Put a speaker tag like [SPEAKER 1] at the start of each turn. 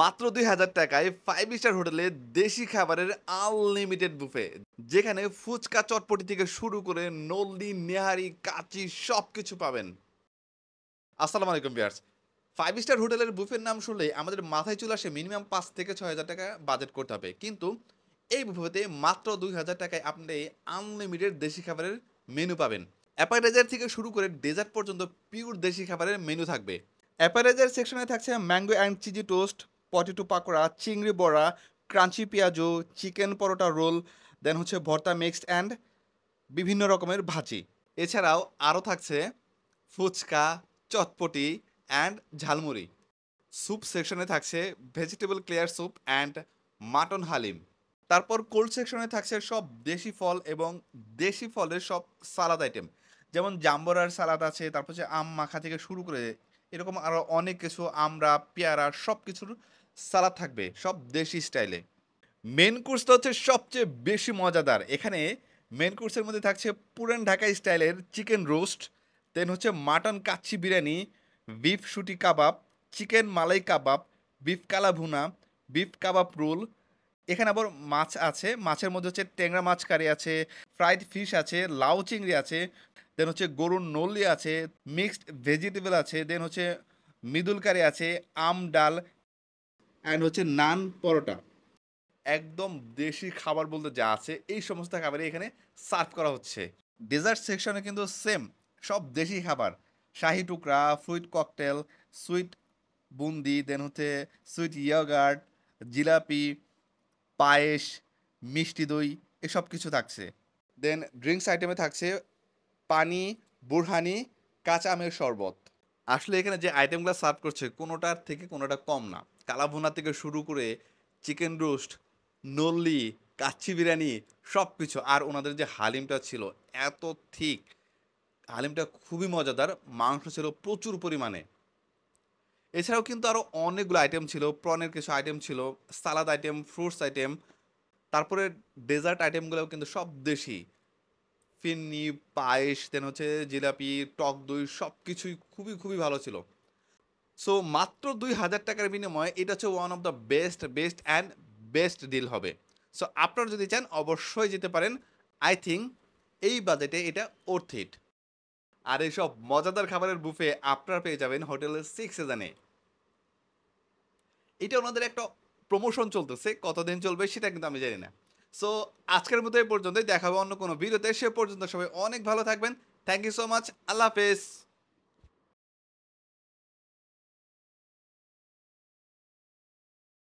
[SPEAKER 1] মাত্র দুই হাজার টাকায় ফাইভ স্টার হোটেলে দেশি খাবারের আনলিমিটেড বুফে যেখানে ফুচকা চটপটি থেকে শুরু করে নলদি নেহারি কাচি সব কিছু পাবেন আসসালামু আলাইকুম বিয়ার্স ফাইভ স্টার হোটেলের বুফের নাম শুনলে আমাদের মাথায় চলে আসে মিনিমাম পাঁচ থেকে ছয় হাজার টাকা বাজেট করতে হবে কিন্তু এই বুফেতে মাত্র দুই হাজার টাকায় আপনি আনলিমিটেড দেশি খাবারের মেনু পাবেন অ্যাপাটাইজার থেকে শুরু করে ডেজার্ট পর্যন্ত পিওর দেশি খাবারের মেনু থাকবে অ্যাপারেজার সেকশনে থাকছে mango and cheesy toast potato pakora চিংড়ি বড়া ক্রাঞ্চি পেঁয়াজু চিকেন পরোটা রোল দেন হচ্ছে ভর্তা মিক্সড অ্যান্ড বিভিন্ন রকমের ভাজি এছাড়াও আরও থাকছে ফুচকা চটপটি অ্যান্ড ঝালমুড়ি স্যুপ সেকশনে থাকছে vegetable clear soup and mutton haleem তারপর কোল্ড সেকশনে থাকছে সব দেশি ফল এবং দেশি ফলের সব সালাদ আইটেম যেমন জাম্বরার সালাদ আছে তারপর হচ্ছে আম মাখা থেকে শুরু করে এরকম আরও অনেক কিছু আমরা পেয়ারা সব কিছুর সালাদ থাকবে সব দেশি স্টাইলে মেন কোর্সটা হচ্ছে সবচেয়ে বেশি মজাদার এখানে মেন কোর্সের মধ্যে থাকছে পুরান ঢাকা স্টাইলের চিকেন রোস্ট দেন হচ্ছে mutton কাচ্ছি biryani beef shuti kebab chicken malai kebab beef kalabhuna beef kebab roll এখানে আবার মাছ আছে মাছের মধ্যে হচ্ছে ট্যাংরা মাছ কারি আছে ফ্রাইড ফিশ আছে লাউ চিংড়ি আছে দেন হচ্ছে গরুর নলি আছে মিক্সড ভেজিটেবল আছে দেন হচ্ছে মৃদুল কারি আছে আম ডাল অ্যান্ড হচ্ছে নান পরোটা একদম দেশি খাবার বলতে যা আছে এই সমস্ত খাবারই এখানে সার্ভ করা হচ্ছে ডেজার্ট সেকশনে কিন্তু সেম সব দেশি খাবার shahi tukra fruit cocktail sweet boondi then হচ্ছে সুইট ইয়াগার্ড জিলাপি পায়েস মিষ্টি দই এসব কিছু থাকছে দেন ড্রিঙ্কস আইটেমে থাকছে পানি বুরহানি কাঁচা আমের শরবত আসলে এখানে যে আইটেমগুলো সার্ভ করছে কোনোটার থেকে কোনোটা কম না কালাভুনা থেকে শুরু করে চিকেন রোস্ট নল্লি কাচ্চি বিরিয়ানি সব কিছু আর ওনাদের যে হালিমটা ছিল এত ঠিক হালিমটা খুবই মজাদার মাংস ছিল প্রচুর পরিমাণে এছাড়াও কিন্তু আরও অনেকগুলো আইটেম ছিল প্রনের কিছু আইটেম ছিল সালাদ আইটেম ফ্রুটস আইটেম তারপরে ডেজার্ট আইটেমগুলোও কিন্তু সব দেশি ফিরনি পায়েস দেন হচ্ছে জিলাপি টক দই সব কিছুই খুবই খুবই ভালো ছিল সো মাত্র দুই হাজার টাকার বিনিময়ে এটা হচ্ছে one of the best best and best deal হবে সো আপনারা যদি চান অবশ্যই যেতে পারেন আই থিঙ্ক এই বাজেটে এটা ওর্থ ইট আর এইসব মজাদার খাবারের বুফে আপনারা পেয়ে যাবেন হোটেলের সিক্স সিজনে এটা ওনাদের একটা প্রমোশন চলতেছে কতদিন চলবে সেটা কিন্তু আমি জানি না সো আজকের মতো এই পর্যন্তই দেখাবো অন্য কোনো ভিডিওতে সে পর্যন্ত সবাই অনেক ভালো থাকবেন থ্যাংক ইউ সো মাচ আল্লাহ হাফেজ